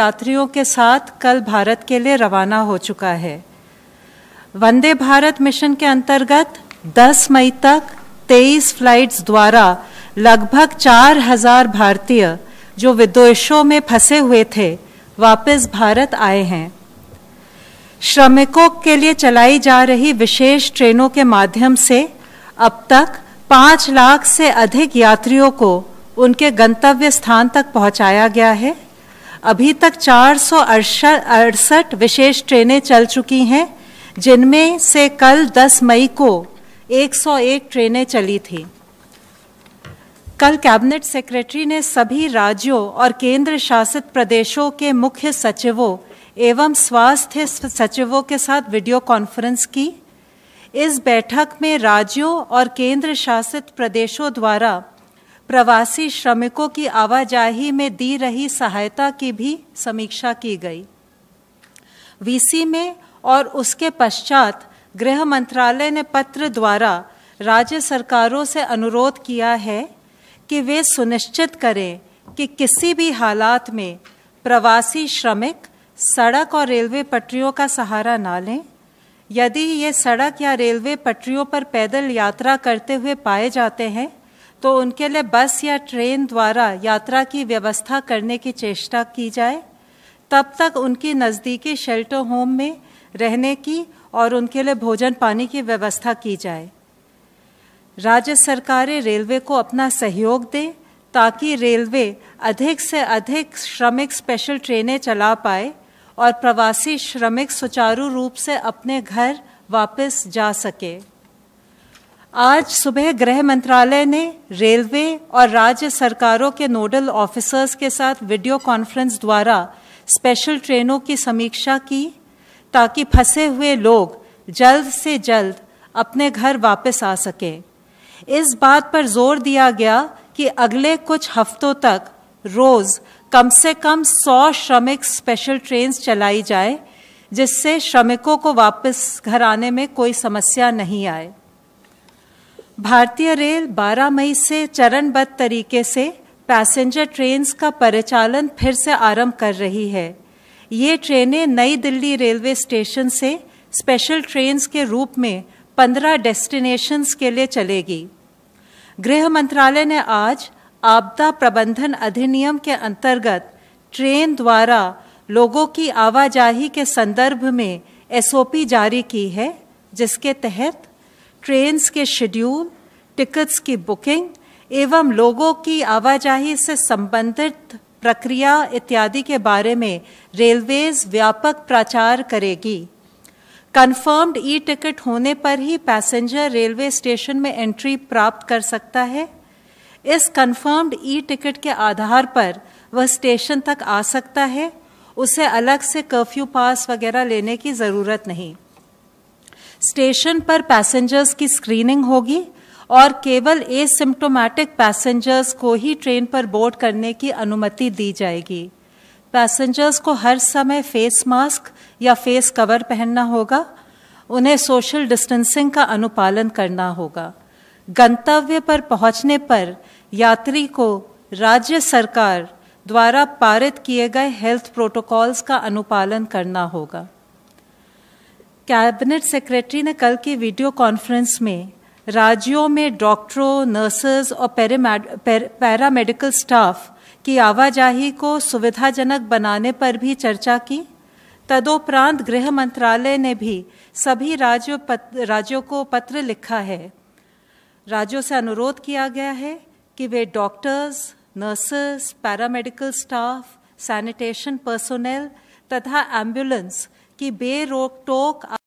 यात्रियों के साथ कल भारत के लिए रवाना हो चुका है वंदे भारत मिशन के अंतर्गत 10 मई तक 23 फ्लाइट्स द्वारा लगभग 4000 भारतीय जो विदेशों में फंसे हुए थे वापस भारत आए हैं श्रमिकों के लिए चलाई जा रही विशेष ट्रेनों के माध्यम से अब तक पाँच लाख से अधिक यात्रियों को उनके गंतव्य स्थान तक पहुंचाया गया है अभी तक चार अड़सठ विशेष ट्रेनें चल चुकी हैं जिनमें से कल 10 मई को 101 ट्रेनें चली थी कल कैबिनेट सेक्रेटरी ने सभी राज्यों और केंद्र शासित प्रदेशों के मुख्य सचिवों एवं स्वास्थ्य सचिवों के साथ वीडियो कॉन्फ्रेंस की इस बैठक में राज्यों और केंद्र शासित प्रदेशों द्वारा प्रवासी श्रमिकों की आवाजाही में दी रही सहायता की भी समीक्षा की गई वीसी में और उसके पश्चात गृह मंत्रालय ने पत्र द्वारा राज्य सरकारों से अनुरोध किया है कि वे सुनिश्चित करें कि किसी भी हालात में प्रवासी श्रमिक सड़क और रेलवे पटरियों का सहारा ना लें यदि ये सड़क या रेलवे पटरियों पर पैदल यात्रा करते हुए पाए जाते हैं तो उनके लिए बस या ट्रेन द्वारा यात्रा की व्यवस्था करने की चेष्टा की जाए तब तक उनकी नज़दीकी शेल्टर होम में रहने की और उनके लिए भोजन पानी की व्यवस्था की जाए राज्य सरकारें रेलवे को अपना सहयोग दें ताकि रेलवे अधिक से अधिक श्रमिक स्पेशल ट्रेनें चला पाए और प्रवासी श्रमिक सुचारू रूप से अपने घर वापस जा सके आज सुबह गृह मंत्रालय ने रेलवे और राज्य सरकारों के नोडल ऑफिसर्स के साथ वीडियो कॉन्फ्रेंस द्वारा स्पेशल ट्रेनों की समीक्षा की ताकि फंसे हुए लोग जल्द से जल्द अपने घर वापस आ सके इस बात पर जोर दिया गया कि अगले कुछ हफ्तों तक रोज कम से कम 100 श्रमिक स्पेशल ट्रेन चलाई जाए जिससे श्रमिकों को वापस घर आने में कोई समस्या नहीं आए भारतीय रेल 12 मई से चरणबद्ध तरीके से पैसेंजर ट्रेन्स का परिचालन फिर से आरंभ कर रही है ये ट्रेनें नई दिल्ली रेलवे स्टेशन से स्पेशल ट्रेन्स के रूप में 15 डेस्टिनेशंस के लिए चलेगी गृह मंत्रालय ने आज आपदा प्रबंधन अधिनियम के अंतर्गत ट्रेन द्वारा लोगों की आवाजाही के संदर्भ में एसओपी जारी की है जिसके तहत ट्रेन्स के शेड्यूल टिकट्स की बुकिंग एवं लोगों की आवाजाही से संबंधित प्रक्रिया इत्यादि के बारे में रेलवेज व्यापक प्रचार करेगी कन्फर्म्ड ई टिकट होने पर ही पैसेंजर रेलवे स्टेशन में एंट्री प्राप्त कर सकता है इस कन्फर्म्ड ई टिकट के आधार पर वह स्टेशन तक आ सकता है उसे अलग से कर्फ्यू पास वगैरह लेने की ज़रूरत नहीं स्टेशन पर पैसेंजर्स की स्क्रीनिंग होगी और केवल एसिम्टोमेटिक पैसेंजर्स को ही ट्रेन पर बोर्ड करने की अनुमति दी जाएगी पैसेंजर्स को हर समय फेस मास्क या फेस कवर पहनना होगा उन्हें सोशल डिस्टेंसिंग का अनुपालन करना होगा गंतव्य पर पहुंचने पर यात्री को राज्य सरकार द्वारा पारित किए गए हेल्थ प्रोटोकॉल्स का अनुपालन करना होगा कैबिनेट सेक्रेटरी ने कल की वीडियो कॉन्फ्रेंस में राज्यों में डॉक्टरों नर्सेज और पैरामेडिकल स्टाफ की आवाजाही को सुविधाजनक बनाने पर भी चर्चा की तदोपरांत गृह मंत्रालय ने भी सभी राज्यों राज्यों को पत्र लिखा है राज्यों से अनुरोध किया गया है कि वे doctors nurses paramedical staff sanitation personnel तथा एम्बुलेंस की बेरोक टोक